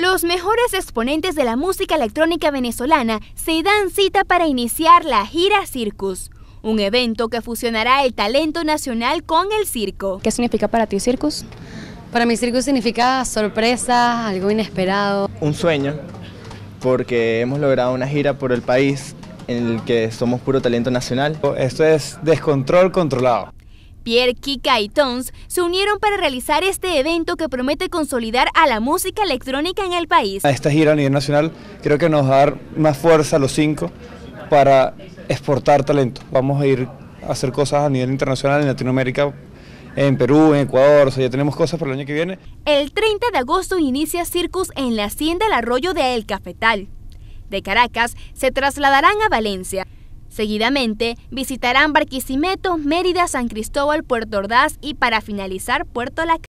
Los mejores exponentes de la música electrónica venezolana se dan cita para iniciar la gira Circus, un evento que fusionará el talento nacional con el circo. ¿Qué significa para ti Circus? Para mí Circus significa sorpresa, algo inesperado. Un sueño, porque hemos logrado una gira por el país en el que somos puro talento nacional. Esto es descontrol controlado. Pierre, Kika y Tons se unieron para realizar este evento que promete consolidar a la música electrónica en el país. Esta gira a nivel nacional creo que nos va a dar más fuerza a los cinco para exportar talento. Vamos a ir a hacer cosas a nivel internacional en Latinoamérica en Perú, en Ecuador, ya tenemos cosas para el año que viene. El 30 de agosto inicia Circus en la hacienda El Arroyo de El Cafetal. De Caracas se trasladarán a Valencia. Seguidamente visitarán Barquisimeto, Mérida, San Cristóbal, Puerto Ordaz y para finalizar Puerto La